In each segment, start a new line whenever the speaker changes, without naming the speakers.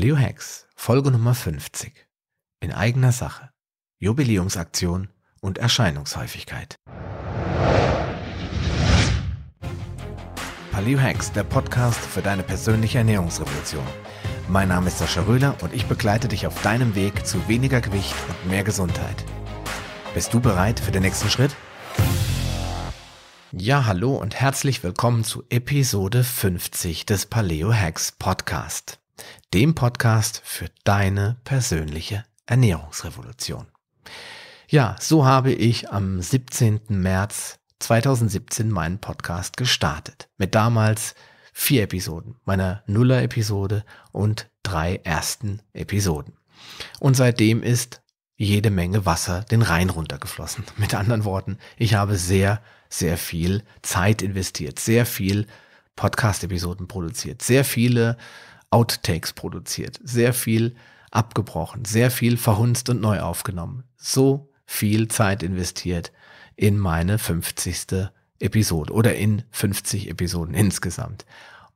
Paleo Hacks, Folge Nummer 50. In eigener Sache. Jubiläumsaktion und Erscheinungshäufigkeit. Paleo Hacks, der Podcast für deine persönliche Ernährungsrevolution. Mein Name ist Sascha Röhler und ich begleite dich auf deinem Weg zu weniger Gewicht und mehr Gesundheit. Bist du bereit für den nächsten Schritt? Ja, hallo und herzlich willkommen zu Episode 50 des Paleo Hacks Podcast dem Podcast für deine persönliche Ernährungsrevolution. Ja, so habe ich am 17. März 2017 meinen Podcast gestartet. Mit damals vier Episoden, meiner Nuller-Episode und drei ersten Episoden. Und seitdem ist jede Menge Wasser den Rhein runtergeflossen. Mit anderen Worten, ich habe sehr, sehr viel Zeit investiert, sehr viel Podcast-Episoden produziert, sehr viele Outtakes produziert, sehr viel abgebrochen, sehr viel verhunzt und neu aufgenommen. So viel Zeit investiert in meine 50. Episode oder in 50 Episoden insgesamt.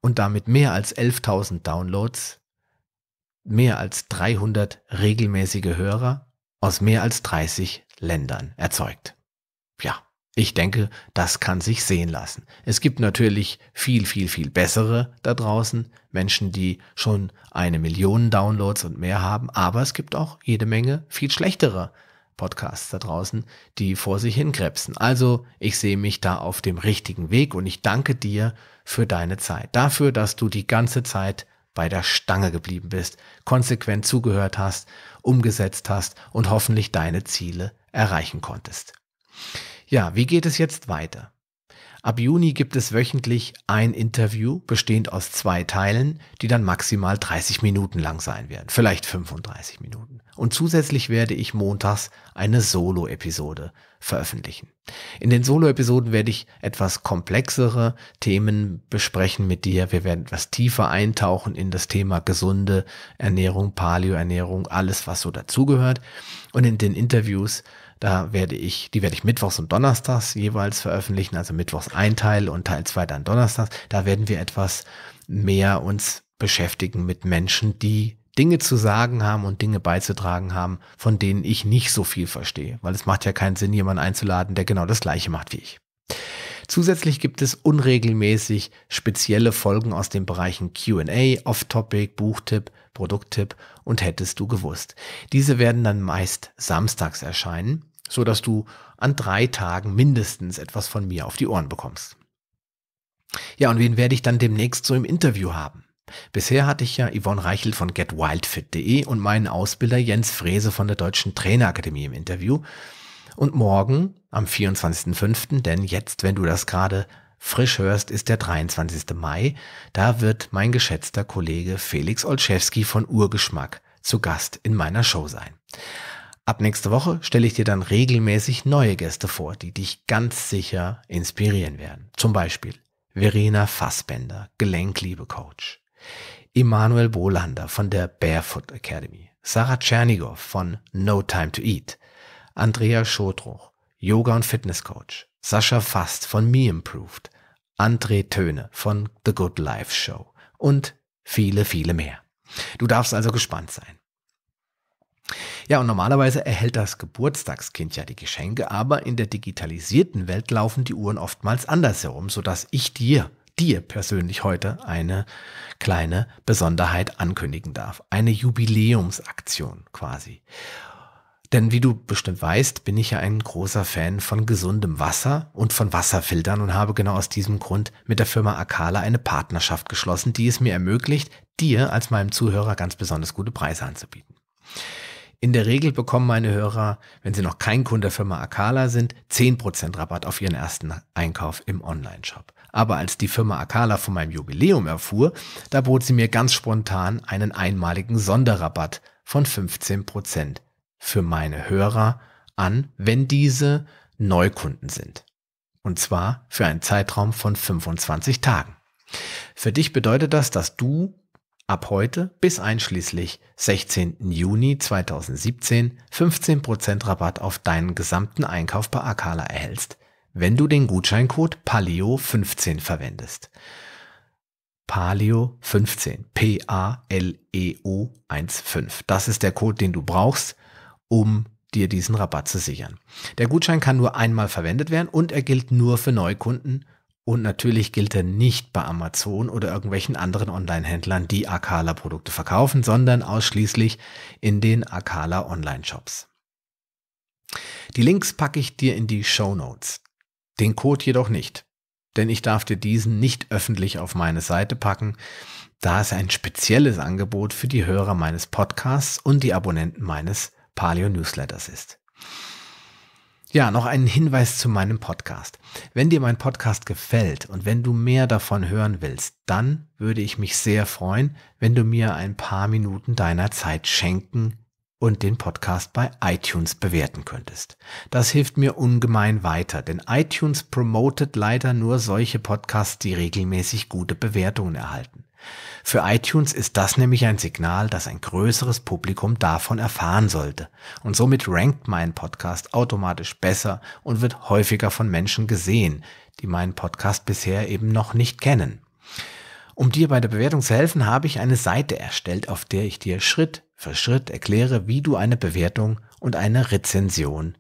Und damit mehr als 11.000 Downloads, mehr als 300 regelmäßige Hörer aus mehr als 30 Ländern erzeugt. Ja, ich denke, das kann sich sehen lassen. Es gibt natürlich viel, viel, viel bessere da draußen, Menschen, die schon eine Million Downloads und mehr haben, aber es gibt auch jede Menge viel schlechtere Podcasts da draußen, die vor sich hinkrebsen. Also ich sehe mich da auf dem richtigen Weg und ich danke dir für deine Zeit, dafür, dass du die ganze Zeit bei der Stange geblieben bist, konsequent zugehört hast, umgesetzt hast und hoffentlich deine Ziele erreichen konntest. Ja, wie geht es jetzt weiter? Ab Juni gibt es wöchentlich ein Interview, bestehend aus zwei Teilen, die dann maximal 30 Minuten lang sein werden, vielleicht 35 Minuten und zusätzlich werde ich montags eine Solo-Episode veröffentlichen. In den Solo-Episoden werde ich etwas komplexere Themen besprechen mit dir. Wir werden etwas tiefer eintauchen in das Thema gesunde Ernährung, Paleo-Ernährung, alles, was so dazugehört. Und in den Interviews, da werde ich, die werde ich mittwochs und donnerstags jeweils veröffentlichen, also mittwochs ein Teil und Teil zwei dann donnerstags. Da werden wir etwas mehr uns beschäftigen mit Menschen, die Dinge zu sagen haben und Dinge beizutragen haben, von denen ich nicht so viel verstehe, weil es macht ja keinen Sinn, jemanden einzuladen, der genau das gleiche macht wie ich. Zusätzlich gibt es unregelmäßig spezielle Folgen aus den Bereichen QA, Off-Topic, Buchtipp, Produkttipp und hättest du gewusst. Diese werden dann meist samstags erscheinen, so dass du an drei Tagen mindestens etwas von mir auf die Ohren bekommst. Ja, und wen werde ich dann demnächst so im Interview haben? Bisher hatte ich ja Yvonne Reichel von getwildfit.de und meinen Ausbilder Jens Frese von der Deutschen Trainerakademie im Interview. Und morgen, am 24.05., denn jetzt, wenn du das gerade frisch hörst, ist der 23. Mai, da wird mein geschätzter Kollege Felix Olszewski von Urgeschmack zu Gast in meiner Show sein. Ab nächste Woche stelle ich dir dann regelmäßig neue Gäste vor, die dich ganz sicher inspirieren werden. Zum Beispiel Verena Fassbender, Gelenkliebe-Coach. Emanuel Wolander von der Barefoot Academy, Sarah Tschernigow von No Time to Eat, Andrea Schotruch, Yoga- und Fitnesscoach, Sascha Fast von Me Improved, André Töne von The Good Life Show und viele, viele mehr. Du darfst also gespannt sein. Ja, und normalerweise erhält das Geburtstagskind ja die Geschenke, aber in der digitalisierten Welt laufen die Uhren oftmals andersherum, sodass ich dir dir persönlich heute eine kleine Besonderheit ankündigen darf. Eine Jubiläumsaktion quasi. Denn wie du bestimmt weißt, bin ich ja ein großer Fan von gesundem Wasser und von Wasserfiltern und habe genau aus diesem Grund mit der Firma Akala eine Partnerschaft geschlossen, die es mir ermöglicht, dir als meinem Zuhörer ganz besonders gute Preise anzubieten. In der Regel bekommen meine Hörer, wenn sie noch kein Kunde der Firma Akala sind, 10% Rabatt auf ihren ersten Einkauf im Online-Shop. Aber als die Firma Akala von meinem Jubiläum erfuhr, da bot sie mir ganz spontan einen einmaligen Sonderrabatt von 15 für meine Hörer an, wenn diese Neukunden sind. Und zwar für einen Zeitraum von 25 Tagen. Für dich bedeutet das, dass du ab heute bis einschließlich 16. Juni 2017 15% Rabatt auf deinen gesamten Einkauf bei Akala erhältst wenn du den Gutscheincode PALEO15 verwendest. PALEO15, palio 15 verwendest palio 15 p a l e o 15. Das ist der Code, den du brauchst, um dir diesen Rabatt zu sichern. Der Gutschein kann nur einmal verwendet werden und er gilt nur für Neukunden und natürlich gilt er nicht bei Amazon oder irgendwelchen anderen Online-Händlern, die Akala-Produkte verkaufen, sondern ausschließlich in den Akala Online-Shops. Die Links packe ich dir in die Show Notes. Den Code jedoch nicht, denn ich darf dir diesen nicht öffentlich auf meine Seite packen, da es ein spezielles Angebot für die Hörer meines Podcasts und die Abonnenten meines Paleo Newsletters ist. Ja, noch einen Hinweis zu meinem Podcast. Wenn dir mein Podcast gefällt und wenn du mehr davon hören willst, dann würde ich mich sehr freuen, wenn du mir ein paar Minuten deiner Zeit schenken und den Podcast bei iTunes bewerten könntest. Das hilft mir ungemein weiter, denn iTunes promotet leider nur solche Podcasts, die regelmäßig gute Bewertungen erhalten. Für iTunes ist das nämlich ein Signal, dass ein größeres Publikum davon erfahren sollte. Und somit rankt mein Podcast automatisch besser und wird häufiger von Menschen gesehen, die meinen Podcast bisher eben noch nicht kennen. Um dir bei der Bewertung zu helfen, habe ich eine Seite erstellt, auf der ich dir Schritt für Schritt erkläre, wie du eine Bewertung und eine Rezension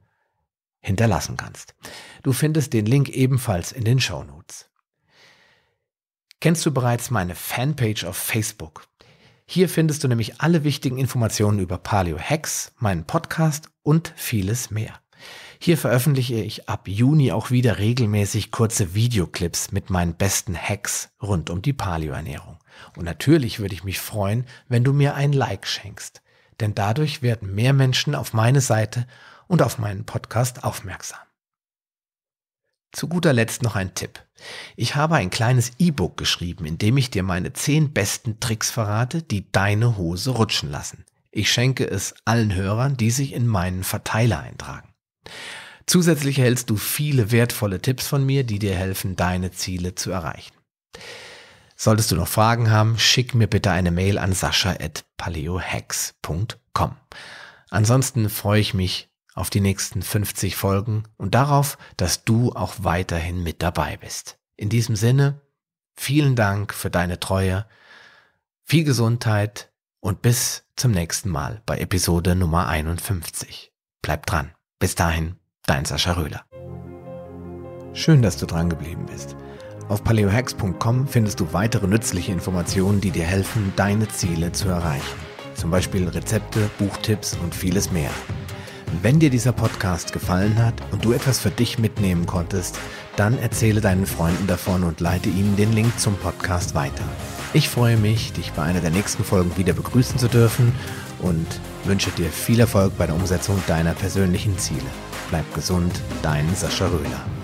hinterlassen kannst. Du findest den Link ebenfalls in den Show Notes. Kennst du bereits meine Fanpage auf Facebook? Hier findest du nämlich alle wichtigen Informationen über Paleo Hacks, meinen Podcast und vieles mehr. Hier veröffentliche ich ab Juni auch wieder regelmäßig kurze Videoclips mit meinen besten Hacks rund um die Paleoernährung. Und natürlich würde ich mich freuen, wenn du mir ein Like schenkst, denn dadurch werden mehr Menschen auf meine Seite und auf meinen Podcast aufmerksam. Zu guter Letzt noch ein Tipp. Ich habe ein kleines E-Book geschrieben, in dem ich dir meine zehn besten Tricks verrate, die deine Hose rutschen lassen. Ich schenke es allen Hörern, die sich in meinen Verteiler eintragen. Zusätzlich erhältst du viele wertvolle Tipps von mir, die dir helfen, deine Ziele zu erreichen. Solltest du noch Fragen haben, schick mir bitte eine Mail an sascha.paleohex.com. Ansonsten freue ich mich auf die nächsten 50 Folgen und darauf, dass du auch weiterhin mit dabei bist. In diesem Sinne, vielen Dank für deine Treue, viel Gesundheit und bis zum nächsten Mal bei Episode Nummer 51. Bleib dran. Bis dahin, dein Sascha Röhler. Schön, dass du dran geblieben bist. Auf paleohex.com findest du weitere nützliche Informationen, die dir helfen, deine Ziele zu erreichen. Zum Beispiel Rezepte, Buchtipps und vieles mehr. Wenn dir dieser Podcast gefallen hat und du etwas für dich mitnehmen konntest, dann erzähle deinen Freunden davon und leite ihnen den Link zum Podcast weiter. Ich freue mich, dich bei einer der nächsten Folgen wieder begrüßen zu dürfen und wünsche dir viel Erfolg bei der Umsetzung deiner persönlichen Ziele. Bleib gesund, dein Sascha Röhler.